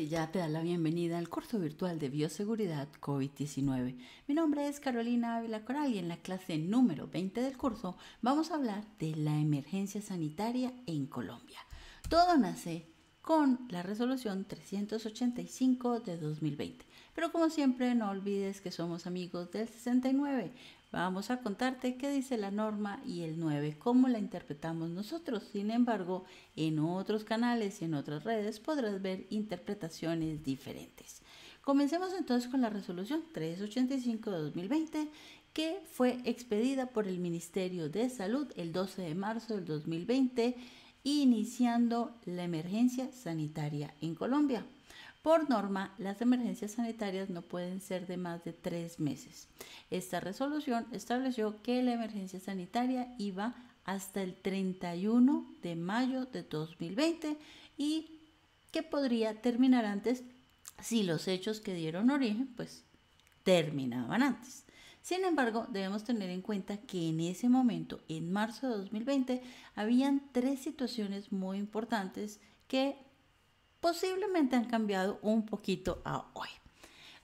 y ya te da la bienvenida al curso virtual de bioseguridad COVID-19. Mi nombre es Carolina Ávila Coral y en la clase número 20 del curso vamos a hablar de la emergencia sanitaria en Colombia. Todo nace con la resolución 385 de 2020. Pero como siempre, no olvides que somos amigos del 69. Vamos a contarte qué dice la norma y el 9, cómo la interpretamos nosotros. Sin embargo, en otros canales y en otras redes podrás ver interpretaciones diferentes. Comencemos entonces con la resolución 385 de 2020 que fue expedida por el Ministerio de Salud el 12 de marzo del 2020 iniciando la emergencia sanitaria en Colombia. Por norma, las emergencias sanitarias no pueden ser de más de tres meses. Esta resolución estableció que la emergencia sanitaria iba hasta el 31 de mayo de 2020 y que podría terminar antes si los hechos que dieron origen pues terminaban antes. Sin embargo, debemos tener en cuenta que en ese momento, en marzo de 2020, habían tres situaciones muy importantes que posiblemente han cambiado un poquito a hoy.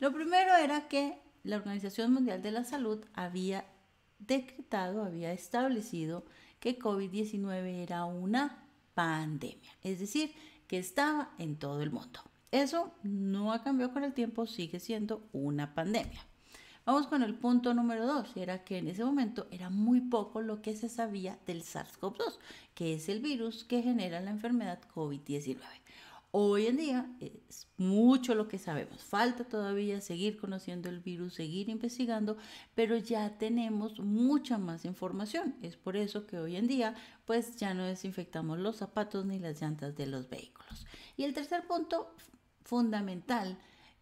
Lo primero era que la Organización Mundial de la Salud había decretado, había establecido que COVID-19 era una pandemia, es decir, que estaba en todo el mundo. Eso no ha cambiado con el tiempo, sigue siendo una pandemia. Vamos con el punto número dos, era que en ese momento era muy poco lo que se sabía del SARS-CoV-2, que es el virus que genera la enfermedad COVID-19. Hoy en día es mucho lo que sabemos. Falta todavía seguir conociendo el virus, seguir investigando, pero ya tenemos mucha más información. Es por eso que hoy en día pues ya no desinfectamos los zapatos ni las llantas de los vehículos. Y el tercer punto fundamental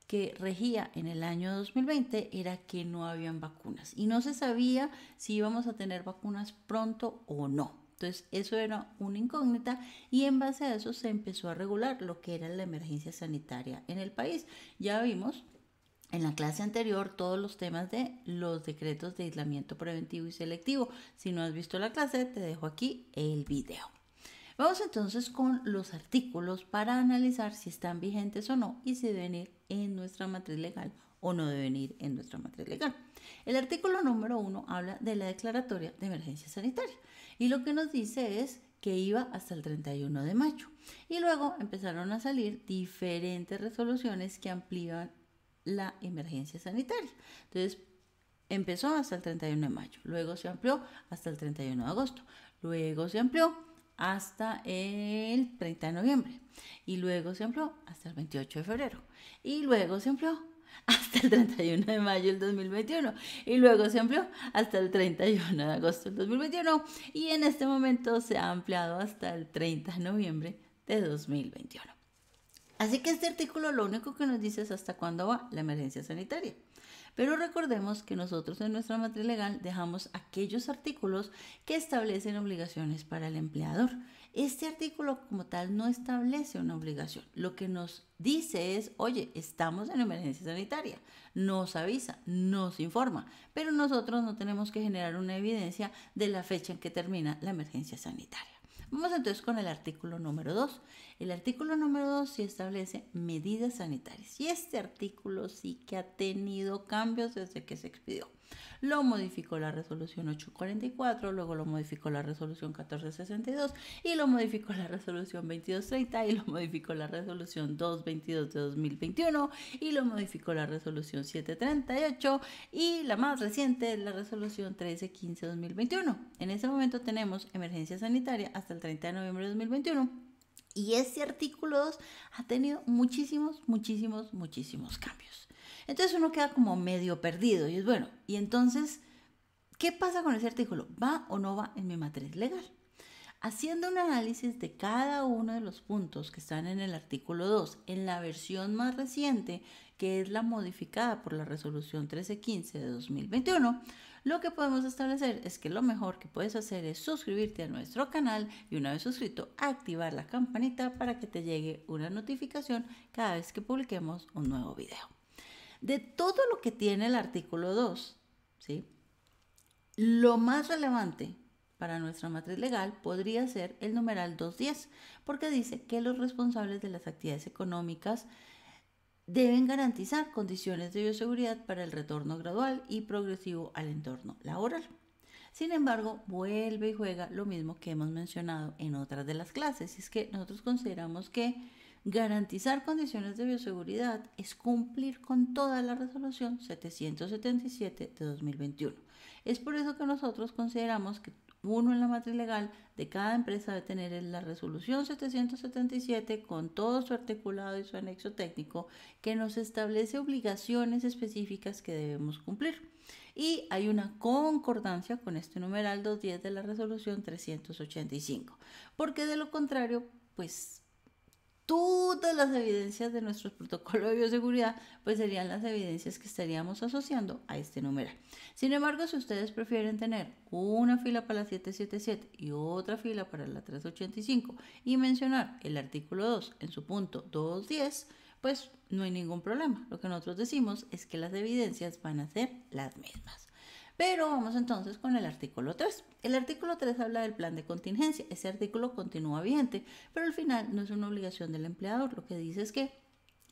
que regía en el año 2020 era que no habían vacunas y no se sabía si íbamos a tener vacunas pronto o no. Entonces eso era una incógnita y en base a eso se empezó a regular lo que era la emergencia sanitaria en el país. Ya vimos en la clase anterior todos los temas de los decretos de aislamiento preventivo y selectivo. Si no has visto la clase, te dejo aquí el video. Vamos entonces con los artículos para analizar si están vigentes o no y si deben ir en nuestra matriz legal o no deben ir en nuestra matriz legal. El artículo número uno habla de la declaratoria de emergencia sanitaria y lo que nos dice es que iba hasta el 31 de mayo. Y luego empezaron a salir diferentes resoluciones que amplían la emergencia sanitaria. Entonces, empezó hasta el 31 de mayo, luego se amplió hasta el 31 de agosto, luego se amplió hasta el 30 de noviembre y luego se amplió hasta el 28 de febrero y luego se amplió hasta el 31 de mayo del 2021 y luego se amplió hasta el 31 de agosto del 2021 y en este momento se ha ampliado hasta el 30 de noviembre de 2021. Así que este artículo lo único que nos dice es hasta cuándo va la emergencia sanitaria. Pero recordemos que nosotros en nuestra matriz legal dejamos aquellos artículos que establecen obligaciones para el empleador. Este artículo como tal no establece una obligación. Lo que nos dice es, oye, estamos en emergencia sanitaria. Nos avisa, nos informa, pero nosotros no tenemos que generar una evidencia de la fecha en que termina la emergencia sanitaria. Vamos entonces con el artículo número 2. El artículo número 2 sí establece medidas sanitarias y este artículo sí que ha tenido cambios desde que se expidió. Lo modificó la resolución 844, luego lo modificó la resolución 1462 y lo modificó la resolución 2230 y lo modificó la resolución 222 de 2021 y lo modificó la resolución 738 y la más reciente es la resolución 1315 de 2021. En ese momento tenemos emergencia sanitaria hasta el 30 de noviembre de 2021 y ese artículo 2 ha tenido muchísimos, muchísimos, muchísimos cambios. Entonces uno queda como medio perdido y es bueno, y entonces, ¿qué pasa con ese artículo? ¿Va o no va en mi matriz legal? Haciendo un análisis de cada uno de los puntos que están en el artículo 2, en la versión más reciente, que es la modificada por la resolución 1315 de 2021, lo que podemos establecer es que lo mejor que puedes hacer es suscribirte a nuestro canal y una vez suscrito activar la campanita para que te llegue una notificación cada vez que publiquemos un nuevo video. De todo lo que tiene el artículo 2, ¿sí? lo más relevante para nuestra matriz legal podría ser el numeral 210, porque dice que los responsables de las actividades económicas deben garantizar condiciones de bioseguridad para el retorno gradual y progresivo al entorno laboral. Sin embargo, vuelve y juega lo mismo que hemos mencionado en otras de las clases, es que nosotros consideramos que garantizar condiciones de bioseguridad es cumplir con toda la resolución 777 de 2021. Es por eso que nosotros consideramos que uno en la matriz legal de cada empresa debe tener la resolución 777 con todo su articulado y su anexo técnico que nos establece obligaciones específicas que debemos cumplir. Y hay una concordancia con este numeral 210 de la resolución 385, porque de lo contrario, pues todas las evidencias de nuestro protocolo de bioseguridad, pues serían las evidencias que estaríamos asociando a este numeral. Sin embargo, si ustedes prefieren tener una fila para la 777 y otra fila para la 385 y mencionar el artículo 2 en su punto 210, pues no hay ningún problema. Lo que nosotros decimos es que las evidencias van a ser las mismas. Pero vamos entonces con el artículo 3. El artículo 3 habla del plan de contingencia. Ese artículo continúa vigente, pero al final no es una obligación del empleador. Lo que dice es que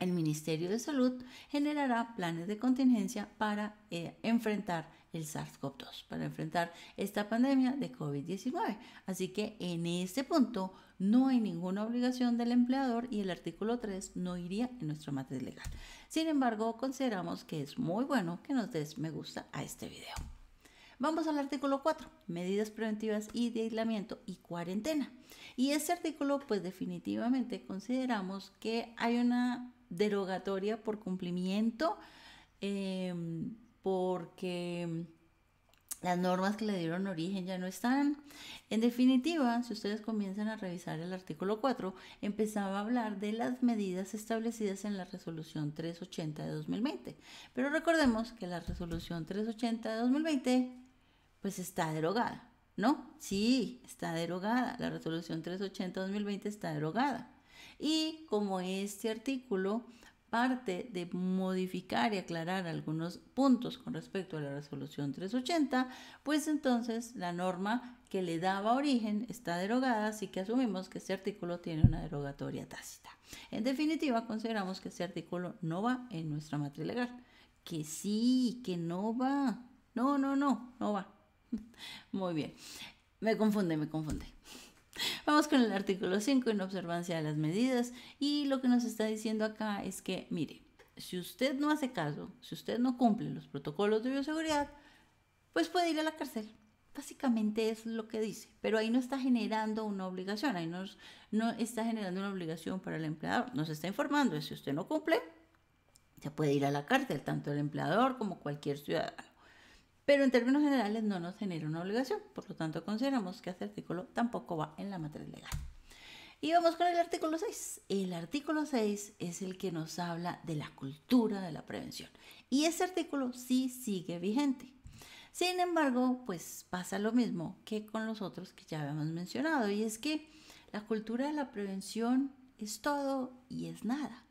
el Ministerio de Salud generará planes de contingencia para eh, enfrentar el SARS-CoV-2 para enfrentar esta pandemia de COVID-19. Así que en este punto no hay ninguna obligación del empleador y el artículo 3 no iría en nuestra materia legal. Sin embargo, consideramos que es muy bueno que nos des me gusta a este video. Vamos al artículo 4, medidas preventivas y de aislamiento y cuarentena. Y este artículo, pues definitivamente consideramos que hay una derogatoria por cumplimiento em, porque mm, las normas que le dieron origen ya no están. En definitiva, si ustedes comienzan a revisar el artículo 4, empezaba a hablar de las medidas establecidas en la resolución 380 de 2020. Pero recordemos que la resolución 380 de 2020 pues está derogada, ¿no? Sí, está derogada. La resolución 380 de 2020 está derogada. Y como este artículo parte de modificar y aclarar algunos puntos con respecto a la resolución 380, pues entonces la norma que le daba origen está derogada, así que asumimos que este artículo tiene una derogatoria tácita. En definitiva, consideramos que este artículo no va en nuestra matriz legal. Que sí, que no va. No, no, no, no va. Muy bien. Me confunde, me confunde. Vamos con el artículo 5 en observancia de las medidas y lo que nos está diciendo acá es que, mire, si usted no hace caso, si usted no cumple los protocolos de bioseguridad, pues puede ir a la cárcel. Básicamente es lo que dice, pero ahí no está generando una obligación, ahí no, no está generando una obligación para el empleador, nos está informando, si usted no cumple, ya puede ir a la cárcel, tanto el empleador como cualquier ciudadano pero en términos generales no nos genera una obligación, por lo tanto consideramos que este artículo tampoco va en la materia legal. Y vamos con el artículo 6. El artículo 6 es el que nos habla de la cultura de la prevención. Y ese artículo sí sigue vigente. Sin embargo, pues pasa lo mismo que con los otros que ya habíamos mencionado. Y es que la cultura de la prevención es todo y es nada.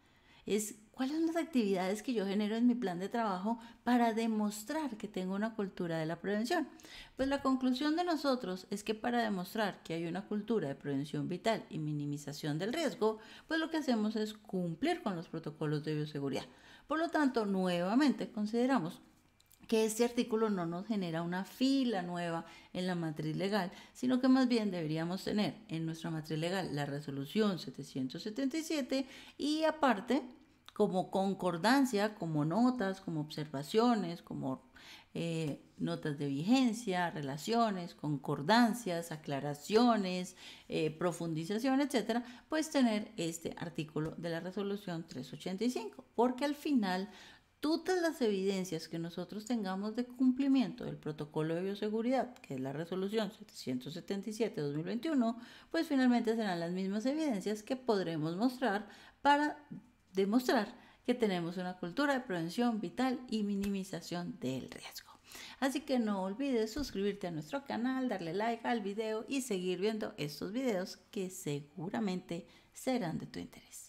Es ¿Cuáles son las actividades que yo genero en mi plan de trabajo para demostrar que tengo una cultura de la prevención? Pues la conclusión de nosotros es que para demostrar que hay una cultura de prevención vital y minimización del riesgo, pues lo que hacemos es cumplir con los protocolos de bioseguridad. Por lo tanto, nuevamente consideramos que este artículo no nos genera una fila nueva en la matriz legal, sino que más bien deberíamos tener en nuestra matriz legal la resolución 777 y aparte como concordancia, como notas, como observaciones, como eh, notas de vigencia, relaciones, concordancias, aclaraciones, eh, profundización, etcétera, pues tener este artículo de la resolución 385, porque al final todas las evidencias que nosotros tengamos de cumplimiento del protocolo de bioseguridad, que es la resolución 777-2021, pues finalmente serán las mismas evidencias que podremos mostrar para demostrar que tenemos una cultura de prevención vital y minimización del riesgo. Así que no olvides suscribirte a nuestro canal, darle like al video y seguir viendo estos videos que seguramente serán de tu interés.